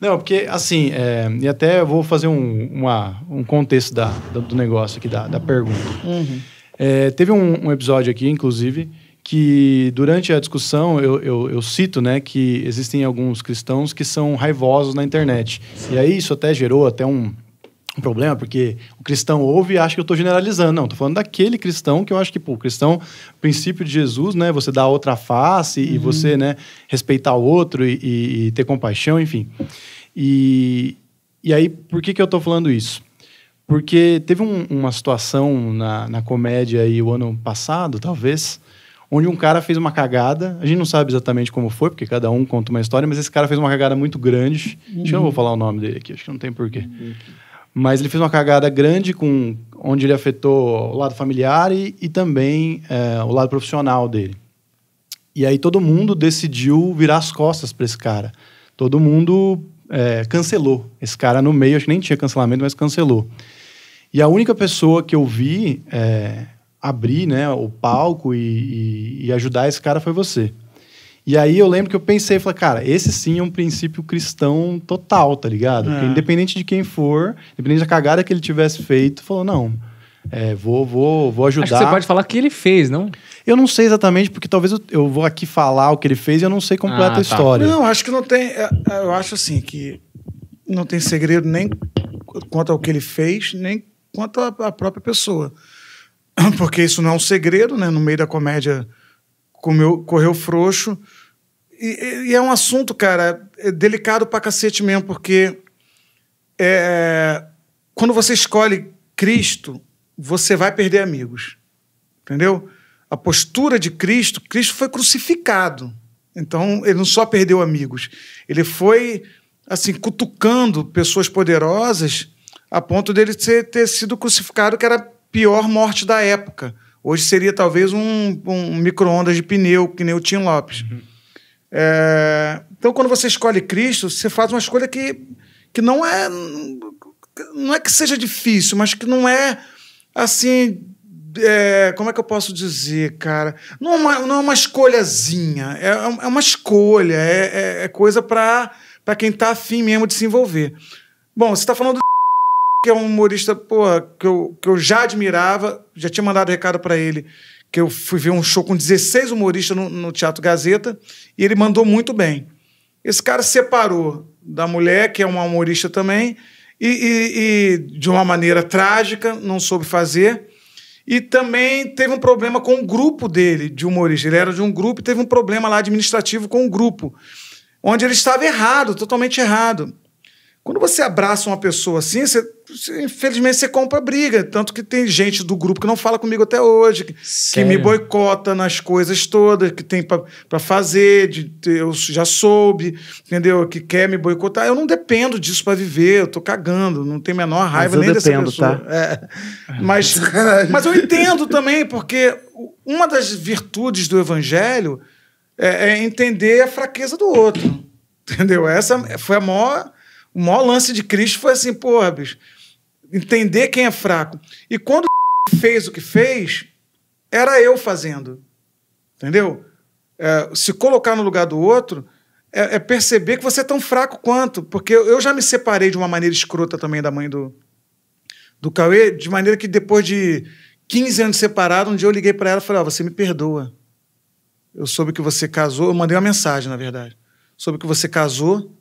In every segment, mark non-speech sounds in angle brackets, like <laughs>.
Não, porque assim, é, e até eu vou fazer um, uma, um contexto da, do negócio aqui, da, da pergunta. Uhum. É, teve um, um, episódio aqui, inclusive, que durante a discussão eu, eu, eu, cito né, que existem alguns cristãos que são raivosos na internet. Sim. E aí isso até gerou até um, um problema, porque o cristão ouve e acha que eu estou generalizando. Não, estou falando daquele cristão que eu acho que, pô, o cristão, o princípio de Jesus, né? Você dar outra face uhum. e você, né, respeitar o outro e, e, e, ter compaixão, enfim. E, e aí, por que, que eu estou falando isso? Porque teve um, uma situação na, na comédia aí o ano passado, talvez, onde um cara fez uma cagada. A gente não sabe exatamente como foi, porque cada um conta uma história, mas esse cara fez uma cagada muito grande. Uhum. Acho que eu não vou uhum. falar o nome dele aqui, acho que não tem porquê. Uhum. Mas ele fez uma cagada grande com onde ele afetou o lado familiar e, e também é, o lado profissional dele. E aí todo mundo decidiu virar as costas para esse cara. Todo mundo é, cancelou esse cara no meio, acho que nem tinha cancelamento, mas cancelou. E a única pessoa que eu vi é, abrir né, o palco e, e, e ajudar esse cara foi você. E aí eu lembro que eu pensei, falei, cara, esse sim é um princípio cristão total, tá ligado? É. independente de quem for, independente da cagada que ele tivesse feito, falou, não, é, vou, vou, vou ajudar. Acho que você pode falar o que ele fez, não? Eu não sei exatamente, porque talvez eu, eu vou aqui falar o que ele fez e eu não sei completa ah, tá. a história. Não, acho que não tem. É, é, eu acho assim que não tem segredo nem quanto ao que ele fez, nem quanto à própria pessoa. <clears throat> Porque isso não é um segredo, né? No meio da comédia comeu, correu frouxo. E, e, é um assunto, cara, é delicado pra cacete mesmo, porque é, quando você escolhe Cristo, você vai perder amigos. Entendeu? A postura de Cristo, Cristo foi crucificado. Então, ele não só perdeu amigos, ele foi assim cutucando pessoas poderosas a ponto dele ter, ter sido crucificado, que era a pior morte da época. Hoje seria talvez um, um micro-ondas de pneu, que nem o Tim Lopes. Uhum. É, então, quando você escolhe Cristo, você faz uma escolha que, que não é. Não é que seja difícil, mas que não é assim. É, como é que eu posso dizer, cara? Não é uma, não é uma escolhazinha. É, é uma escolha. É, é, é coisa para quem está afim mesmo de se envolver. Bom, você está falando que é um humorista, porra, que eu, que eu já admirava, já tinha mandado recado para ele, que eu fui ver um show com 16 humoristas no, no Teatro Gazeta, e ele mandou muito bem. Esse cara separou da mulher, que é uma humorista também, e, e, e, de uma maneira trágica, não soube fazer. E também teve um problema com o grupo dele, de humorista. Ele era de um grupo e teve um problema lá administrativo com o um grupo, onde ele estava errado, totalmente errado. Quando você abraça uma pessoa assim, você, infelizmente você compra briga. Tanto que tem gente do grupo que não fala comigo até hoje, que, que me boicota nas coisas todas, que tem para fazer, de, eu já soube, entendeu? Que quer me boicotar. Eu não dependo disso para viver, eu tô cagando, não tenho a menor raiva nem dependo, dessa tá? pessoa. Tá? É. Mas, <laughs> mas eu entendo também, porque uma das virtudes do evangelho é, é entender a fraqueza do outro. Entendeu? Essa foi a maior o maior lance de Cristo foi assim, porra, bicho, entender quem é fraco. E quando <laughs> fez o que fez, era eu fazendo. Entendeu? É, se colocar no lugar do outro é, é, perceber que você é tão fraco quanto. Porque eu já me separei de uma maneira escrota também da mãe do, do Cauê, de maneira que depois de 15 anos separados, um dia eu liguei para ela e falei: oh, você me perdoa. Eu soube que você casou, eu mandei uma mensagem, na verdade. Soube que você casou,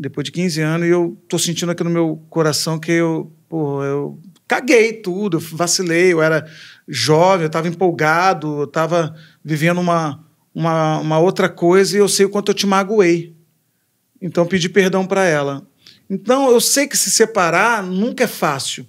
depois de 15 anos, e eu tô sentindo aqui no meu coração que eu, pô, eu caguei tudo, eu vacilei, eu era jovem, eu estava empolgado, eu estava vivendo uma, uma, uma, outra coisa e eu sei o quanto eu te magoei. Então pedi perdão para ela. Então eu sei que se separar nunca é fácil.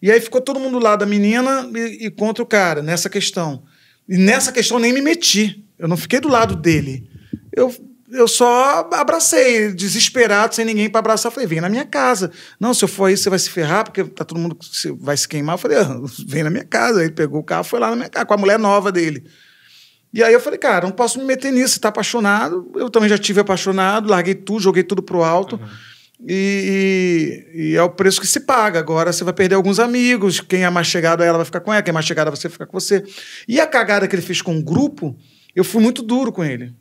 E aí ficou todo mundo lá da menina e, e contra o cara nessa questão. E nessa questão nem me meti. Eu não fiquei do lado dele. Eu eu só abracei, desesperado, sem ninguém para abraçar. Eu falei, vem na minha casa. Não, se eu for aí, você vai se ferrar, porque tá todo mundo vai se queimar. Eu falei, ah, <laughs> vem na minha casa. Ele pegou o carro, foi lá na minha casa, com a mulher nova dele. E aí eu falei, cara, não posso me meter nisso, você tá apaixonado. Eu também já tive apaixonado, larguei tudo, joguei tudo pro alto. Uhum. E, e, e, é o preço que se paga. Agora você vai perder alguns amigos, quem é mais chegado a ela vai ficar com ela, quem é mais chegado a você vai ficar com você. E a cagada que ele fez com o grupo, eu fui muito duro com ele.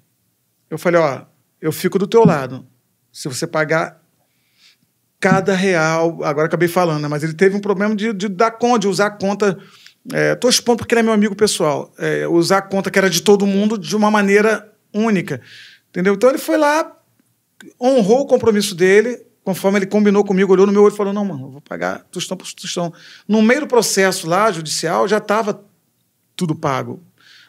Eu falei, ó, eu fico do teu lado. Se você pagar cada real, agora acabei falando, né? mas ele teve um problema de, de dar conta, de usar a conta. Estou é, expondo porque ele é meu amigo pessoal. É, usar a conta que era de todo mundo de uma maneira única. Entendeu? Então ele foi lá, honrou o compromisso dele, conforme ele combinou comigo, olhou no meu olho e falou: Não, mano, eu vou pagar tostão por tostão. No meio do processo lá, judicial, já estava tudo pago.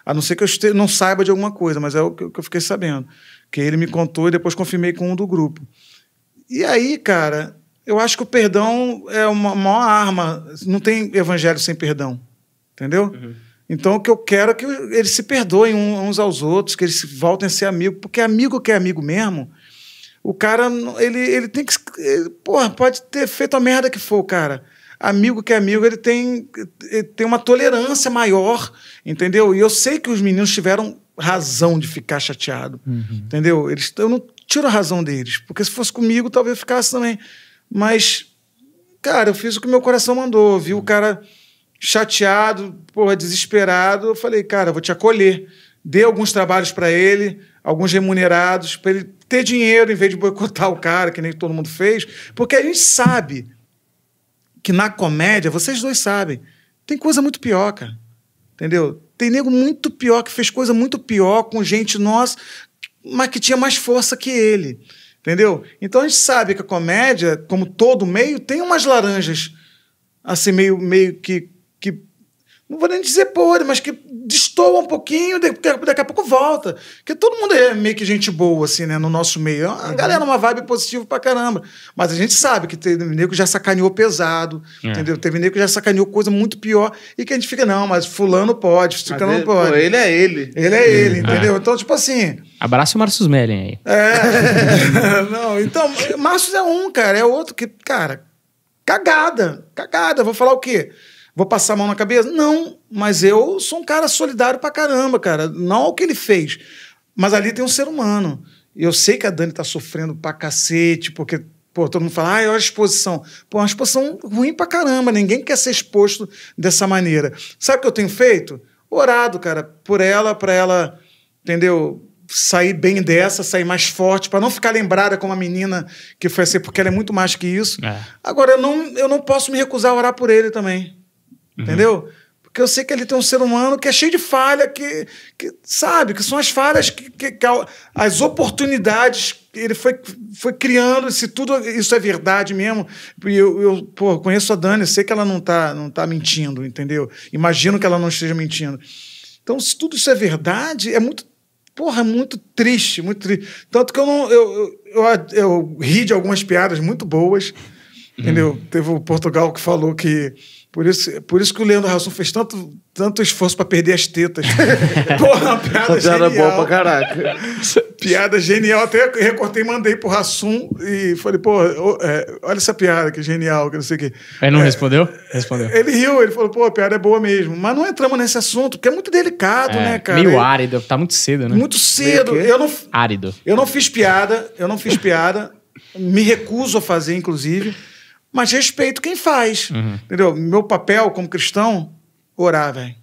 A não ser que eu este... não saiba de alguma coisa, mas é o que eu fiquei sabendo. Que ele me contou e depois confirmei com um do grupo. E aí, cara, eu acho que o perdão é uma maior arma. Não tem evangelho sem perdão. Entendeu? Uhum. Então, o que eu quero é que eles se perdoem uns aos outros, que eles voltem a ser amigos, porque amigo que é amigo mesmo, o cara, ele, ele tem que. Ele, porra, pode ter feito a merda que for, cara amigo que é amigo, ele tem, ele tem uma tolerância maior, entendeu? E eu sei que os meninos tiveram razão de ficar chateado, uhum. entendeu? Eles, eu não tiro a razão deles, porque se fosse comigo, talvez eu ficasse também. Mas, cara, eu fiz o que meu coração mandou, vi uhum. o cara chateado, porra, desesperado, eu falei, cara, eu vou te acolher. Dei alguns trabalhos para ele, alguns remunerados, para ele ter dinheiro em vez de boicotar o cara, que nem todo mundo fez, porque a gente sabe que na comédia, vocês dois sabem, tem coisa muito pior, cara. Entendeu? Tem nego muito pior, que fez coisa muito pior com gente nossa, mas que tinha mais força que ele. Entendeu? Então a gente sabe que a comédia, como todo meio, tem umas laranjas assim, meio, meio que, que não vou nem dizer podre, mas que destoa um pouquinho, daqui a pouco volta. Porque todo mundo é meio que gente boa, assim, né? No nosso meio. É a uhum. galera, uma vibe positiva pra caramba. Mas a gente sabe que teve nego já sacaneou pesado, é. entendeu? Teve nego já sacaneou coisa muito pior e que a gente fica, não, mas fulano pode, fulano não pode. Pô, ele é ele. Ele é ele, uhum. entendeu? É. Então, tipo assim... Abraça o Márcio Mellen aí. É. <laughs> não, então, Márcio é um, cara. É outro que, cara, cagada. Cagada. Vou falar o quê? Vou passar a mão na cabeça? Não, mas eu sou um cara solidário pra caramba, cara. Não ao que ele fez. Mas ali tem um ser humano. Eu sei que a Dani tá sofrendo pra cacete, porque Pô, todo mundo fala, ah, olha a exposição. Pô, é uma exposição ruim pra caramba, ninguém quer ser exposto dessa maneira. Sabe o que eu tenho feito? Orado, cara, por ela, para ela, entendeu? Sair bem dessa, sair mais forte, para não ficar lembrada como a menina que foi assim, porque ela é muito mais que isso. É. Agora, eu não, eu não posso me recusar a orar por ele também. Uhum. Entendeu? Porque eu sei que ele tem um ser humano que é cheio de falha, que, que sabe, que são as falhas, que, que, que as oportunidades que ele foi, foi criando, se tudo isso é verdade mesmo. E eu, eu pô, conheço a Dani, sei que ela não tá, não tá mentindo, entendeu? Imagino que ela não esteja mentindo. Então, se tudo isso é verdade, é muito Porra, é muito triste, muito triste. Tanto que eu não. Eu, eu, eu, eu ri de algumas piadas muito boas. Uhum. Entendeu? Hum. Teve o Portugal que falou que por isso, por isso que o Leandro Hassum fez tanto, tanto esforço para perder as tetas. <laughs> Porra, uma piada é genial piada genial. boa pra caraca. piada genial. Até recortei e mandei pro Hassum e falei, pô, é, olha essa piada que genial, que não sei o quê. não é, respondeu? É, respondeu. Ele riu, ele falou, pô, a piada é boa mesmo. Mas não entramos nesse assunto, porque é muito delicado, é, né, cara? Meio árido, tá muito cedo, né? Muito cedo. Eu não, árido. Eu não fiz piada, eu não fiz piada. Me recuso a fazer, inclusive mas respeito quem faz. Uhum. Entendeu? Meu papel como cristão, orar, velho.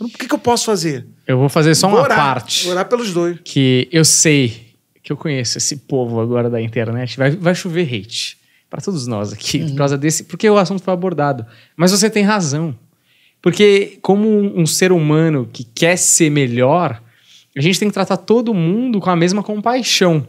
O que, que eu posso fazer? Eu vou fazer só vou uma orar, parte. Orar pelos dois. Que eu sei que eu conheço esse povo agora da internet. Vai, vai chover hate para todos nós aqui, uhum. por causa desse, porque o assunto foi abordado. Mas você tem razão. Porque, como um, um ser humano que quer ser melhor, a gente tem que tratar todo mundo com a mesma compaixão.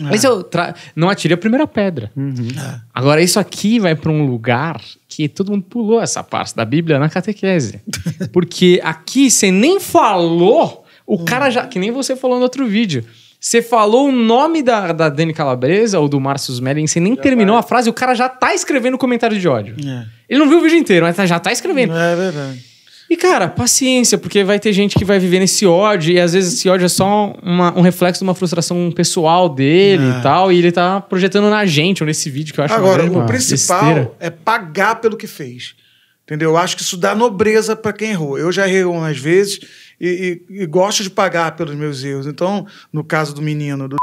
É. Mas eu tra... não atirei a primeira pedra. Uhum. É. Agora, isso aqui vai para um lugar que todo mundo pulou essa parte da Bíblia na catequese. <laughs> Porque aqui você nem falou, o cara já. Que nem você falou no outro vídeo. Você falou o nome da, da Dani Calabresa ou do Márcio Smelling, você nem já terminou vai. a frase, o cara já tá escrevendo comentário de ódio. É. Ele não viu o vídeo inteiro, mas já tá escrevendo. É verdade. E, cara, paciência, porque vai ter gente que vai viver nesse ódio, e às vezes esse ódio é só uma, um reflexo de uma frustração pessoal dele é. e tal, e ele tá projetando na gente, ou nesse vídeo que eu acho Agora, o ah, principal besteira. é pagar pelo que fez. Entendeu? Eu acho que isso dá nobreza para quem errou. Eu já errei umas vezes e, e, e gosto de pagar pelos meus erros. Então, no caso do menino, do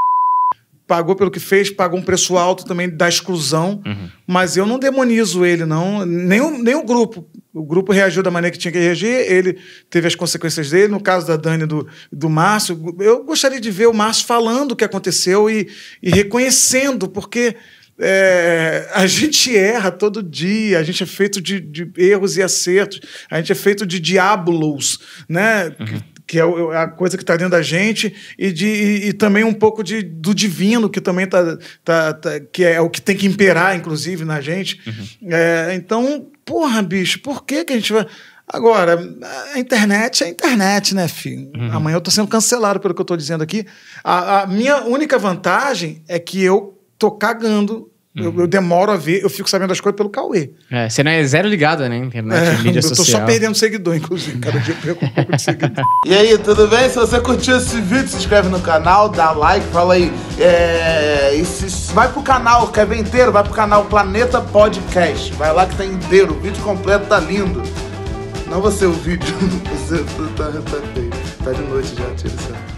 pagou pelo que fez, pagou um preço alto também da exclusão, uhum. mas eu não demonizo ele, não, nem o, nem o grupo. O grupo reagiu da maneira que tinha que reagir, ele teve as consequências dele. No caso da Dani do, do Márcio, eu gostaria de ver o Márcio falando o que aconteceu e, e reconhecendo, porque é, a gente erra todo dia, a gente é feito de, de, erros e acertos, a gente é feito de diabolos, né? Uhum que é, é a coisa que está dentro da gente, e, de, e, e, também um pouco de, do divino, que também tá, tá, tá, que é o que tem que imperar, inclusive, na gente. Uhum. É, então, porra, bicho, por que, que a gente vai. Agora, a internet é a internet, né, filho? Uhum. Amanhã eu estou sendo cancelado pelo que eu estou dizendo aqui. A, a minha única vantagem é que eu tô cagando Uhum. Eu, eu, demoro a ver, eu fico sabendo as coisas pelo Cauê. É, você não é zero ligado, né? Internet, é, mídia <laughs> eu tô social. só perdendo seguidor, inclusive. Cada dia eu perco um pouco de seguidor. <laughs> E aí, tudo bem? Se você curtiu esse vídeo, se inscreve no canal, dá like, fala aí. É, e se, vai pro canal, quer ver inteiro? Vai pro canal Planeta Podcast. Vai lá que tá inteiro. O vídeo completo tá lindo. Não você o vídeo. <laughs> Você tá, tá, tá, tá de noite já, tira isso.